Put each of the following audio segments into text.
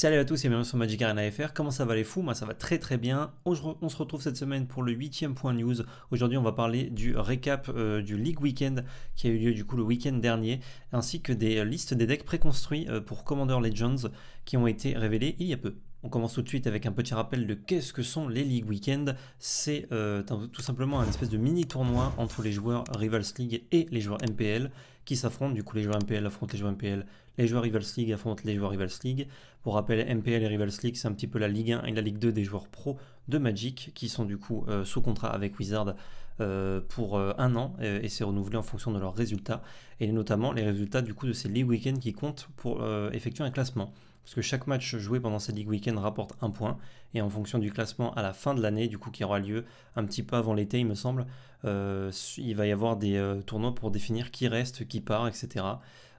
Salut à tous et bienvenue sur Magic Arena FR. Comment ça va les fous Moi ça va très très bien. On, se retrouve cette semaine pour le 8ème point news. Aujourd'hui on va parler du récap euh, du League Weekend qui a eu lieu du coup le week-end dernier, ainsi que des listes des decks préconstruits euh, pour Commander Legends qui ont été révélés il y a peu. On commence tout de suite avec un petit rappel de qu'est-ce que sont les League Weekend. C'est euh, tout simplement un espèce de mini tournoi entre les joueurs Rivals League et les joueurs MPL qui s'affrontent. Du coup, les joueurs MPL affrontent les joueurs MPL, les joueurs Rivals League affrontent les joueurs Rivals League. Pour rappel, MPL et Rivals League, c'est un petit peu la Ligue 1 et la Ligue 2 des joueurs pro de Magic, qui sont du coup euh, sous contrat avec Wizard euh, pour euh, un an, et, c'est renouvelé en fonction de leurs résultats, et notamment les résultats du coup de ces League Weekend qui comptent pour effectuer un classement parce que chaque match joué pendant cette Ligue Weekend rapporte un point, et en fonction du classement à la fin de l'année, du coup qui aura lieu un petit peu avant l'été il me semble, euh, il va y avoir des euh, tournois pour définir qui reste, qui part, etc.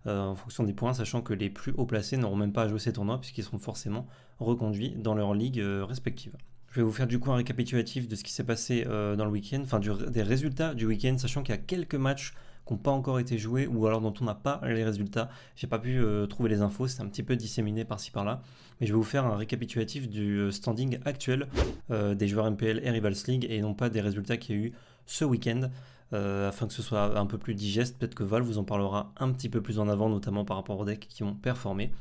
Euh, en fonction des points, sachant que les plus haut placés n'auront même pas à jouer ces tournois, puisqu'ils seront forcément reconduits dans leur Ligue respective Je vais vous faire du coup un récapitulatif de ce qui s'est passé dans le week-end, enfin des résultats du week-end, sachant qu'il y a quelques matchs pas encore été joués ou alors dont on n'a pas les résultats. J'ai pas pu euh, trouver les infos, c'est un petit peu disséminé par-ci par-là. Mais je vais vous faire un récapitulatif du euh, standing actuel euh, des joueurs MPL et Rivals League et non pas des résultats qu'il y a eu ce week-end. afin que ce soit un peu plus digeste, peut-être que Val vous en parlera un petit peu plus en avant, notamment par rapport aux decks qui ont performé.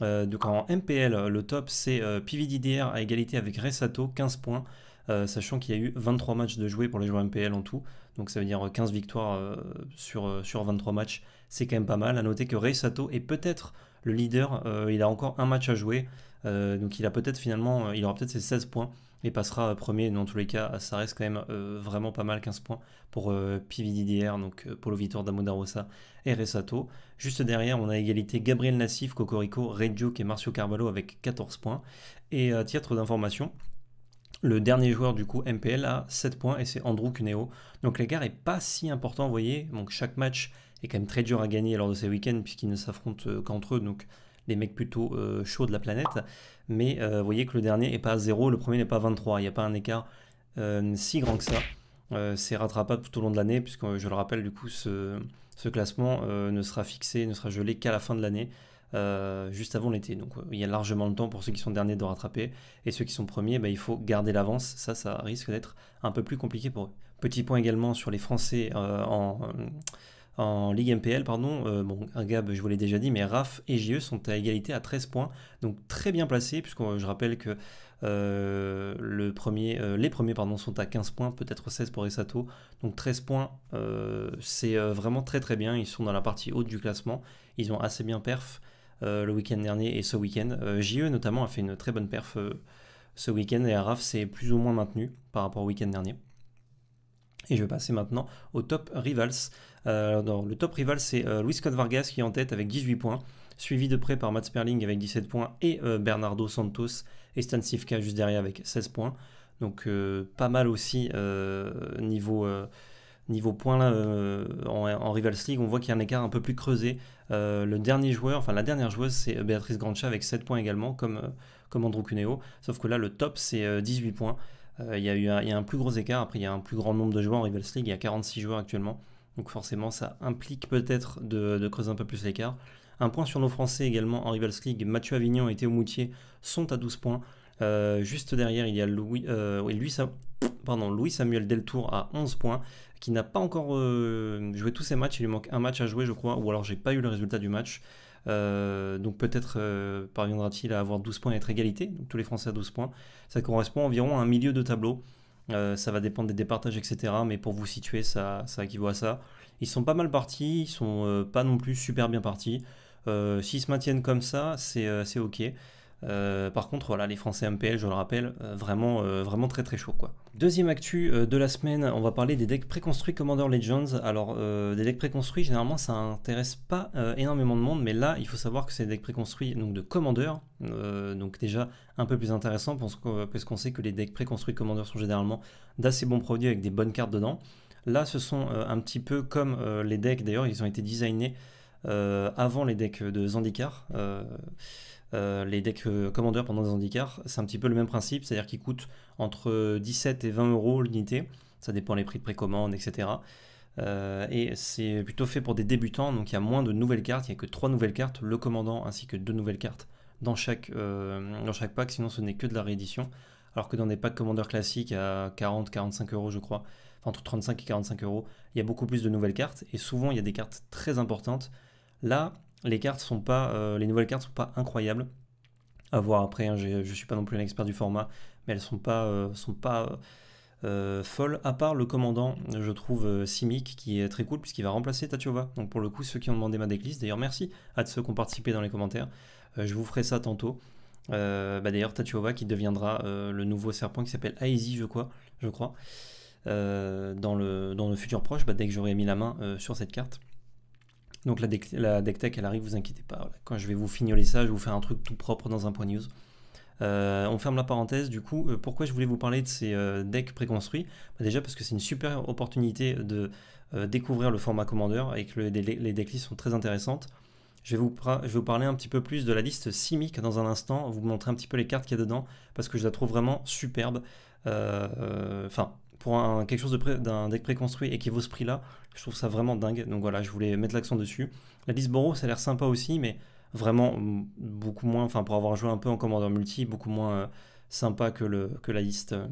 donc en MPL, le top c'est PVDDR à égalité avec Resato, 15 points. Euh, sachant qu'il y a eu 23 matchs de jouer pour les joueurs MPL en tout, donc ça veut dire 15 euh, victoires euh, sur, sur 23 matchs, c'est quand même pas mal. À noter que Reisato est peut-être le leader, il a encore un match à jouer, donc il a peut-être finalement, il aura peut-être ses 16 points et passera premier, dans tous les cas, ça reste quand même vraiment pas mal, 15 points pour PVDDR, donc Polo Vitor Damodarosa et Resato. Juste derrière, on a égalité Gabriel Nassif, Cocorico, Reggio et Marcio Carvalho avec 14 points. Et à titre d'information, le dernier joueur du coup MPL a 7 points et c'est Andrew Cuneo. Donc l'écart n'est pas si important, vous voyez. Donc chaque match est quand même très dur à gagner lors de ces week-ends puisqu'ils ne s'affrontent euh, qu'entre eux. Donc les mecs plutôt euh, chauds de la planète. Mais euh, vous voyez que le dernier n'est pas à 0, le premier n'est pas à 23. Il n'y a pas un écart si grand que ça. c'est rattrapable tout au long de l'année puisque je le rappelle du coup ce, ce classement ne sera fixé, ne sera gelé qu'à la fin de l'année. Euh, juste avant l'été. Donc euh, il y a largement le temps pour ceux qui sont derniers de rattraper. Et ceux qui sont premiers, bah, il faut garder l'avance. Ça, ça risque d'être un peu plus compliqué pour eux. Petit point également sur les Français euh, en, Ligue MPL. Pardon. bon Gab, bah, je vous l'ai déjà dit, mais Raf et JE sont à égalité à 13 points. Donc très bien placés, puisque je rappelle que le premier, les premiers pardon, sont à 15 points, peut-être 16 pour Esato Donc 13 points, c'est vraiment très très bien. Ils sont dans la partie haute du classement. Ils ont assez bien perf. Euh, le week-end dernier et ce week-end. Euh, JE notamment a fait une très bonne perf euh, ce week-end et Araf s'est plus ou moins maintenu par rapport au week-end dernier. Et je vais passer maintenant au top rivals. le top rival, c'est Luis Scott Vargas qui est en tête avec 18 points, suivi de près par Matt Sperling avec 17 points et Bernardo Santos et Stan Sivka juste derrière avec 16 points. Donc pas mal aussi niveau, Niveau points, là, euh, en, rival Rivals League, on voit qu'il y a un écart un peu plus creusé. Euh, le dernier joueur, enfin la dernière joueuse, c'est euh, Béatrice Grancha avec 7 points également, comme, Andrew Cuneo. Sauf que là, le top, c'est 18 points. Il y, a eu un, plus gros écart. Après, il y a un plus grand nombre de joueurs en Rivals League. Il y a 46 joueurs actuellement. Donc forcément, ça implique peut-être de, de creuser un peu plus l'écart. Un point sur nos Français également en Rivals League. Mathieu Avignon et Théo Moutier sont à 12 points. Euh, juste derrière, il y a Louis, euh, Louis Samuel Deltour à 11 points, qui n'a pas encore euh, joué tous ses matchs. Il lui manque un match à jouer, je crois, ou alors j'ai pas eu le résultat du match. donc peut-être parviendra-t-il à avoir 12 points et être égalité, donc tous les Français à 12 points. Ça correspond environ à un milieu de tableau. ça va dépendre des départages, etc. Mais pour vous situer, ça, ça équivaut à ça. Ils sont pas mal partis, ils sont pas non plus super bien partis. S'ils se maintiennent comme ça, c'est OK. Euh, par contre, voilà, les Français MPL, je le rappelle, euh, vraiment, euh, vraiment très très chaud quoi. Deuxième actu de la semaine, on va parler des decks préconstruits Commander Legends. Alors, des decks préconstruits, généralement, ça intéresse pas énormément de monde, mais là, il faut savoir que c'est des decks préconstruits donc de Commander, donc déjà un peu plus intéressant parce qu'on sait que les decks préconstruits Commander sont généralement d'assez bons produits avec des bonnes cartes dedans. Là, ce sont un petit peu comme les decks, d'ailleurs, ils ont été designés avant les decks de Zandikar. Euh, les decks euh, commandeurs pendant des handicaps, c'est un petit peu le même principe, c'est-à-dire qu'ils coûtent entre 17 et 20 euros l'unité, ça dépend les prix de précommande, etc. Euh, et c'est plutôt fait pour des débutants, donc il y a moins de nouvelles cartes, il n'y a que trois nouvelles cartes, le commandant ainsi que deux nouvelles cartes dans chaque, dans chaque pack, sinon ce n'est que de la réédition. Alors que dans des packs commandeurs classiques à 40-45 euros, je crois, entre 35 et 45 euros, il y a beaucoup plus de nouvelles cartes, et souvent il y a des cartes très importantes. Là, les cartes sont pas, euh, les nouvelles cartes sont pas incroyables. À voir après. Hein. je ne suis pas non plus un expert du format, mais elles sont pas, euh, sont pas euh, folles. À part le commandant, je trouve Simic qui est très cool puisqu'il va remplacer Tatiova, Donc pour le coup, ceux qui ont demandé ma decklist, d'ailleurs merci à ceux qui ont participé dans les commentaires. je vous ferai ça tantôt. Bah, d'ailleurs Tatiova qui deviendra le nouveau serpent qui s'appelle Aizy je crois. Je crois. dans, le, dans le futur proche, bah, dès que j'aurai mis la main sur cette carte. Donc la deck, la tech, elle arrive, vous inquiétez pas. Quand je vais vous fignoler ça, je vais vous faire un truc tout propre dans un point news. Euh, on ferme la parenthèse, du coup, euh, pourquoi je voulais vous parler de ces euh, decks préconstruits bah, Déjà parce que c'est une super opportunité de découvrir le format Commander et que les, decks decklists sont très intéressantes. Je vais, vous je vais vous parler un petit peu plus de la liste Simic dans un instant, vous montrer un petit peu les cartes qu'il y a dedans, parce que je la trouve vraiment superbe. Enfin, quelque chose d'un deck préconstruit et qui vaut ce prix-là, je trouve ça vraiment dingue. Donc voilà, je voulais mettre l'accent dessus. La liste Borough, ça a l'air sympa aussi, mais vraiment beaucoup moins, enfin pour avoir joué un peu en commandant multi, beaucoup moins euh, sympa que, le, que la liste euh,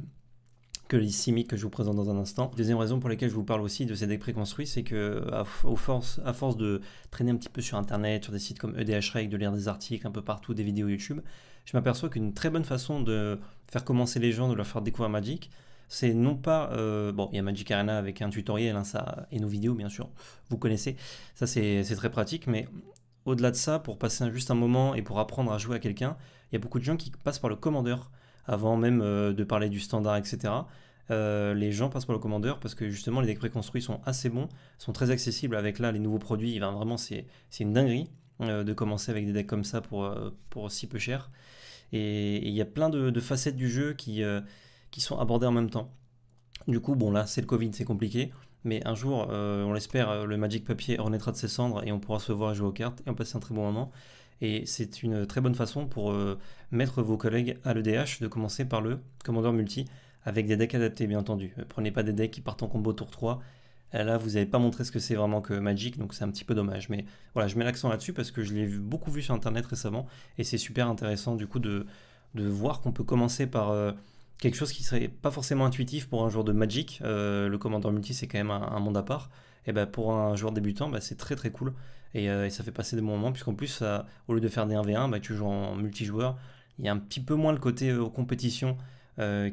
que les que je vous présente dans un instant. Deuxième raison pour laquelle je vous parle aussi de ces decks préconstruits, c'est que à, force, à force de traîner un petit peu sur internet, sur des sites comme EDHREC, de lire des articles un peu partout, des vidéos YouTube, je m'aperçois qu'une très bonne façon de faire commencer les gens, de leur faire découvrir Magic, c'est non pas... Euh, bon, il y a Magic Arena avec un tutoriel, hein, ça, et nos vidéos, bien sûr, vous connaissez. Ça, c'est très pratique, mais au-delà de ça, pour passer juste un moment et pour apprendre à jouer à quelqu'un, il y a beaucoup de gens qui passent par le commandeur, avant même euh, de parler du standard, etc. Euh, les gens passent par le commandeur parce que justement les decks préconstruits sont assez bons, sont très accessibles avec là les nouveaux produits. vraiment, c'est une dinguerie de commencer avec des decks comme ça pour, pour si peu cher. Et il y a plein de facettes du jeu qui, sont abordés en même temps. Du coup, bon là, c'est le Covid, c'est compliqué, mais un jour, euh, on l'espère, euh, le Magic Papier renaîtra de ses cendres et on pourra se voir jouer aux cartes et on passer un très bon moment. Et c'est une très bonne façon pour euh, mettre vos collègues à l'EDH de commencer par le commandeur multi avec des decks adaptés, bien entendu. Prenez pas des decks qui partent en combo tour 3. Là, vous n'avez pas montré ce que c'est vraiment que Magic, donc c'est un petit peu dommage. Mais voilà, je mets l'accent là-dessus parce que je l'ai beaucoup vu sur Internet récemment et c'est super intéressant du coup de, de voir qu'on peut commencer par quelque chose qui serait pas forcément intuitif pour un joueur de Magic. Euh, le commandant multi, c'est quand même un, monde à part. Et ben pour un joueur débutant, bah, c'est très très cool. Euh, et, ça fait passer des bons moments, puisqu'en plus, au lieu de faire des 1v1, bah, tu joues en multijoueur. Il y a un petit peu moins le côté euh, compétition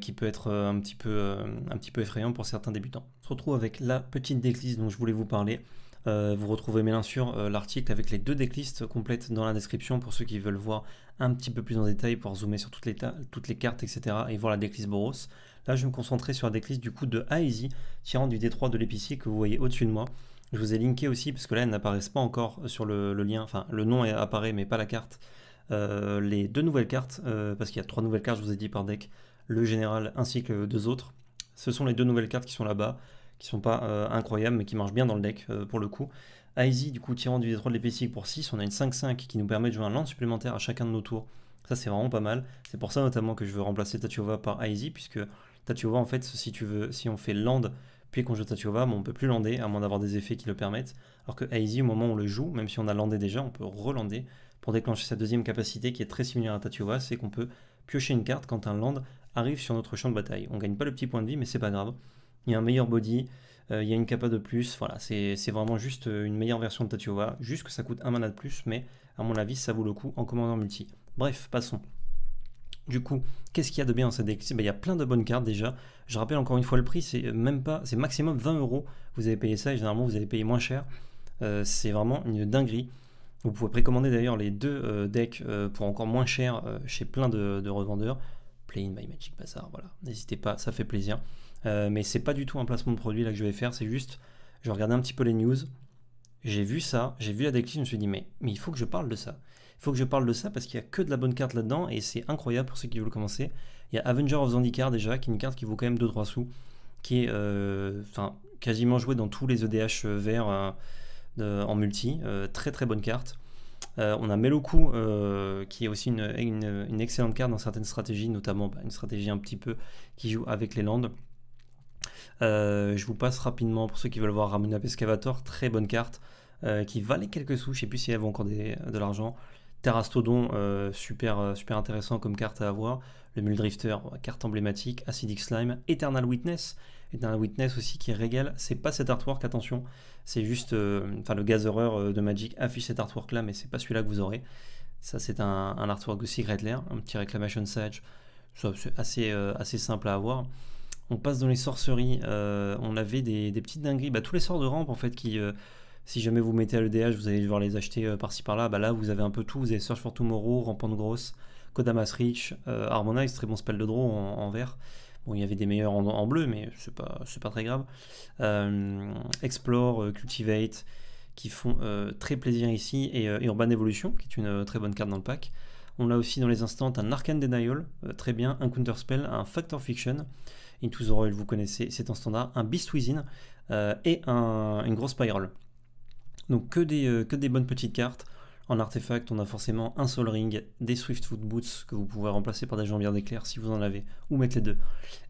qui peut être un petit, peu, un petit peu effrayant pour certains débutants. On se retrouve avec la petite decklist dont je voulais vous parler. vous retrouvez bien sûr l'article avec les deux decklists complètes dans la description pour ceux qui veulent voir un petit peu plus en détail pour zoomer sur toutes les, cartes, etc. et voir la déclisse Boros. Là, je vais me concentrer sur la déclisse du coup de Hazy, tirant du détroit de l'épicier que vous voyez au-dessus de moi. Je vous ai linké aussi, parce que là, elle n'apparaissent pas encore sur le, lien, enfin, le nom apparaît, mais pas la carte. Euh, les deux nouvelles cartes, euh, parce qu'il y a trois nouvelles cartes, je vous ai dit par deck, le général ainsi que deux autres. Ce sont les deux nouvelles cartes qui sont là-bas, qui sont pas euh, incroyables, mais qui marchent bien dans le deck pour le coup. Aizy, du coup, tirant du détroit de l'épicier pour 6, on a une 5-5 qui nous permet de jouer un land supplémentaire à chacun de nos tours. Ça, c'est vraiment pas mal. C'est pour ça notamment que je veux remplacer Tatiova par Aizy, puisque Tatiova, en fait, si, tu veux, si on fait land puis qu'on joue Tatiova, on on peut plus lander à moins d'avoir des effets qui le permettent. Alors que Aizy, au moment où on le joue, même si on a landé déjà, on peut relander pour déclencher sa deuxième capacité qui est très similaire à Tatiova, c'est qu'on peut piocher une carte quand un land arrive sur notre champ de bataille. On gagne pas le petit point de vie, mais c'est pas grave. Il y a un meilleur body, euh, il y a une capa de plus, voilà, c'est vraiment juste euh, une meilleure version de Tatiova, juste que ça coûte un mana de plus, mais à mon avis, ça vaut le coup en commandant multi. Bref, passons. Du coup, qu'est-ce qu'il y a de bien dans cette deck eh ben, Il y a plein de bonnes cartes déjà. Je rappelle encore une fois le prix, c'est euh, même pas, c'est maximum 20 euros. Vous avez payé ça et généralement vous avez payé moins cher. c'est vraiment une dinguerie. Vous pouvez précommander d'ailleurs les deux decks pour encore moins cher chez plein de, revendeurs. Play in by Magic Bazaar, voilà. N'hésitez pas, ça fait plaisir. Euh, mais c'est pas du tout un placement de produit là que je vais faire, c'est juste, je regardais un petit peu les news, j'ai vu ça, j'ai vu la décline, je me suis dit, mais, il faut que je parle de ça. Il faut que je parle de ça parce qu'il n'y a que de la bonne carte là-dedans et c'est incroyable pour ceux qui veulent commencer. Il y a Avenger of Zendikar déjà, qui est une carte qui vaut quand même 2-3 sous, qui est euh, quasiment jouée dans tous les EDH euh, verts en multi. très très bonne carte. on a Meloku, qui est aussi une, excellente carte dans certaines stratégies, notamment bah, une stratégie un petit peu qui joue avec les landes. Euh, je vous passe rapidement, pour ceux qui veulent voir Ramona Pescavator, très bonne carte, euh, qui valait quelques sous, je sais plus si elles vaut encore de l'argent. Terrastodon, euh, super, super intéressant comme carte à avoir. Le Muldrifter, carte emblématique. Acidic Slime, Eternal Witness. Eternal Witness aussi qui régale. C'est pas cet artwork, attention. C'est juste. Enfin, le Gazerer de Magic affiche cet artwork là, mais c'est pas celui-là que vous aurez. Ça, c'est un, artwork de Secret un petit Reclamation Sage. C'est assez simple à avoir on passe dans les sorceries. Euh, on avait des, petites dingueries. Bah, tous les sorts de rampe, en fait, qui. Euh, si jamais vous mettez à l'EDH, vous allez devoir les acheter euh, par-ci par-là. Bah, là, vous avez un peu tout. Vous avez Search for Tomorrow, Rampante Grosse, Kodamas Rich, Harmonize, très bon spell de draw en, vert. Bon, il y avait des meilleurs en, bleu, mais c'est pas, pas très grave. Explore, Cultivate, qui font très plaisir ici. Et Urban Evolution, qui est une très bonne carte dans le pack. On a aussi dans les instants un Arcane Denial, euh, très bien, un Counterspell, un Factor Fiction, Into the Royal, vous connaissez, c'est en standard, un Beast Within euh, et un, une grosse pyrole. Donc que des, euh, que des bonnes petites cartes. En artefact, on a forcément un Soul Ring, des Swiftfoot Boots que vous pouvez remplacer par des jambières d'éclair si vous en avez, ou mettre les deux.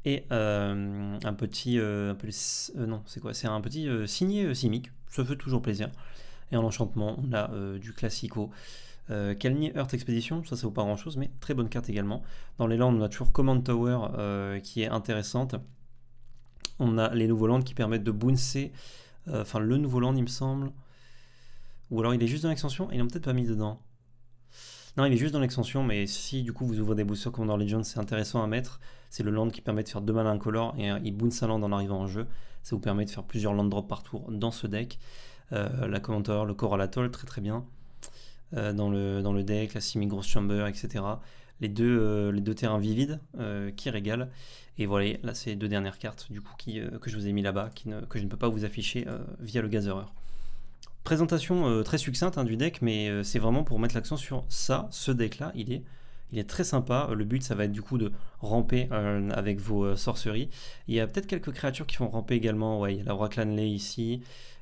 Et un petit. non, c'est quoi C'est un petit signé simique, ça fait toujours plaisir. Et en enchantement, on a du classico, euh, Earth Expedition, ça ça vaut pas grand chose, mais très bonne carte également. Dans les lands, on a toujours Command Tower euh, qui est intéressante. On a les nouveaux lands qui permettent de bouncer, euh, enfin le nouveau land il me semble. Ou alors il est juste dans l'extension et ils l'ont peut-être pas mis dedans. Non, il est juste dans l'extension, mais si du coup vous ouvrez des boosters Commander Legends, c'est intéressant à mettre. C'est le land qui permet de faire deux malins et il bounce un land en arrivant en jeu. Ça vous permet de faire plusieurs land drops par tour dans ce deck. Euh, la Command Tower, le Coral Atoll, très très bien. Euh, dans, le, dans le deck, la Simi Grosse Chamber, etc. Les deux, euh, les deux terrains vivides euh, qui régalent. Et voilà, là, c'est les deux dernières cartes du coup, que je vous ai mis là-bas, que je ne peux pas vous afficher via le Gazerer. Présentation très succincte hein, du deck, mais c'est vraiment pour mettre l'accent sur ça, ce deck-là, il est, il est très sympa. Le but, ça va être du coup de ramper avec vos sorceries. Il y a peut-être quelques créatures qui font ramper également. Ouais, il y a la roi clanley ici,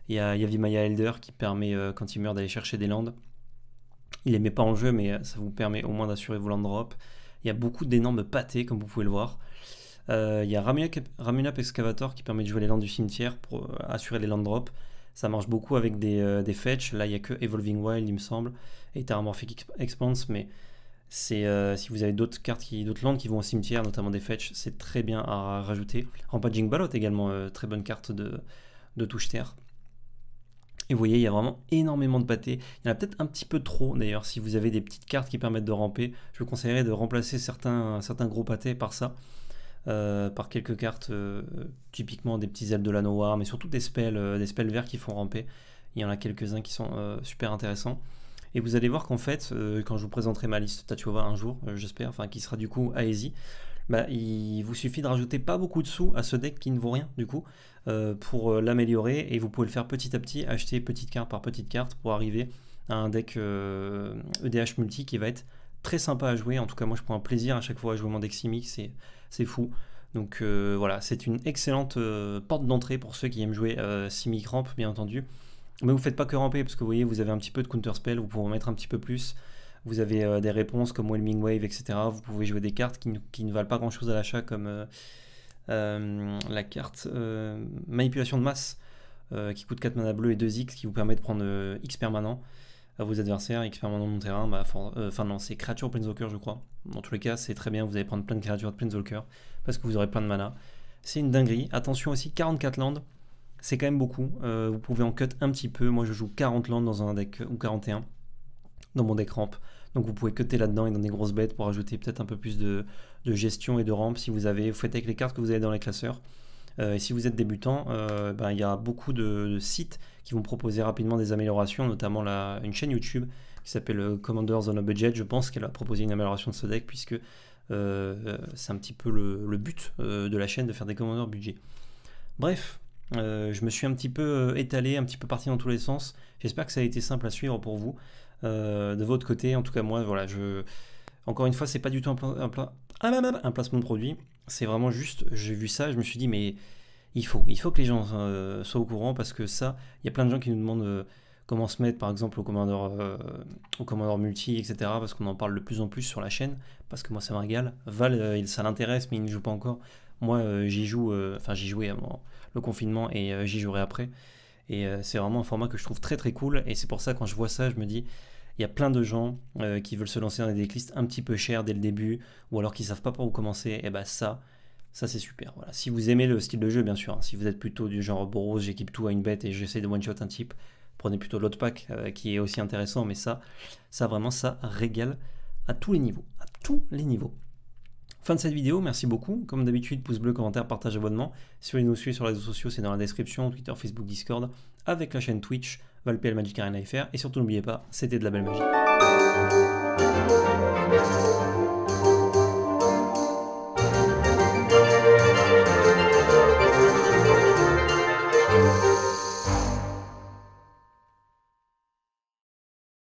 il y a Yavimaya Elder qui permet, quand il meurt, d'aller chercher des landes. Il les met pas en jeu, mais euh, ça vous permet au moins d'assurer vos land drops. Il y a beaucoup d'énormes pâtés, comme vous pouvez le voir. Euh, il y a Ramunap Excavator qui permet de jouer les lands du cimetière pour euh, assurer les land drops. Ça marche beaucoup avec des, fetch. Là, il n'y a que Evolving Wild, il me semble, et Terramorphic Expanse, mais c'est si vous avez d'autres cartes, d'autres lands qui vont au cimetière, notamment des fetch, c'est très bien à rajouter. Rampaging Ballot également, très bonne carte de, de touche terre. Et vous voyez, il y a vraiment énormément de pâtés. Il y en a peut-être un petit peu trop d'ailleurs. Si vous avez des petites cartes qui permettent de ramper, je vous conseillerais de remplacer certains, certains gros pâtés par ça. Euh, par quelques cartes, euh, typiquement des petits ailes de la noire, mais surtout des spells, euh, des verts qui font ramper. Il y en a quelques-uns qui sont super intéressants. Et vous allez voir qu'en fait, quand je vous présenterai ma liste Tachova un jour, j'espère, enfin qui sera du coup Aesi, ben, il vous suffit de rajouter pas beaucoup de sous à ce deck qui ne vaut rien du coup euh, pour euh, l'améliorer et vous pouvez le faire petit à petit, acheter petite carte par petite carte pour arriver à un deck EDH e multi qui va être très sympa à jouer. En tout cas, moi je prends un plaisir à chaque fois à jouer mon deck Simic, c'est fou. Donc euh, voilà, c'est une excellente porte d'entrée pour ceux qui aiment jouer Simic Ramp, bien entendu. Mais vous ne faites pas que ramper, parce que vous voyez, vous avez un petit peu de counterspell, vous pouvez en mettre un petit peu plus. Vous avez euh, des réponses comme Whelming Wave, etc. Vous pouvez jouer des cartes qui, ne valent pas grand-chose à l'achat, comme euh, euh, la carte Manipulation de masse, qui coûte 4 mana bleu et 2 X, qui vous permet de prendre X permanent à vos adversaires, X permanent de mon terrain, bah, enfin non, c'est créature Planeswalker, je crois. Dans tous les cas, c'est très bien, vous allez prendre plein de créatures de Planeswalker, parce que vous aurez plein de mana. C'est une dinguerie. Attention aussi, 44 landes c'est quand même beaucoup. vous pouvez en cut un petit peu. Moi, je joue 40 landes dans un deck ou 41 dans mon deck ramp. Donc vous pouvez cutter là-dedans et dans des grosses bêtes pour ajouter peut-être un peu plus de, gestion et de ramp si vous avez, vous faites avec les cartes que vous avez dans les classeurs. Euh, et si vous êtes débutant, euh, ben, il y a beaucoup de, sites qui vont proposer rapidement des améliorations, notamment une chaîne YouTube qui s'appelle euh, Commanders on a Budget. Je pense qu'elle a proposé une amélioration de ce deck puisque c'est un petit peu le, but de la chaîne de faire des Commanders budget. Bref, je me suis un petit peu étalé, un petit peu parti dans tous les sens. J'espère que ça a été simple à suivre pour vous. Euh, de votre côté. En tout cas, moi, voilà, je. Encore une fois, c'est pas du tout un, Un, placement de produit. C'est vraiment juste, j'ai vu ça, je me suis dit, mais il faut, il faut que les gens euh, soient au courant parce que ça, il y a plein de gens qui nous demandent euh, comment se mettre par exemple au commandeur, au commandeur Multi, etc. Parce qu'on en parle de plus en plus sur la chaîne, parce que moi ça me Val, ça l'intéresse, mais il ne joue pas encore. Moi, j'y joue, enfin j'y jouais avant le confinement et j'y jouerai après. Et euh, c'est vraiment un format que je trouve très très cool. Et c'est pour ça, quand je vois ça, je me dis, il y a plein de gens euh, qui veulent se lancer dans des decklists un petit peu chères dès le début, ou alors qui savent pas par où commencer, et bah ça, ça c'est super. Voilà. Si vous aimez le style de jeu, bien sûr, hein. si vous êtes plutôt du genre Boros, j'équipe tout à une bête et j'essaie de one-shot un type, prenez plutôt l'autre pack euh, qui est aussi intéressant, mais ça, ça vraiment, ça régale à tous les niveaux. À tous les niveaux. Fin de cette vidéo, merci beaucoup. Comme d'habitude, pouce bleu, commentaire, partage, abonnement. Si vous voulez nous suivre sur les réseaux sociaux, c'est dans la description, Twitter, Facebook, Discord, avec la chaîne Twitch, Valpl Magic Arena FR. Et surtout, n'oubliez pas, c'était de la belle magie.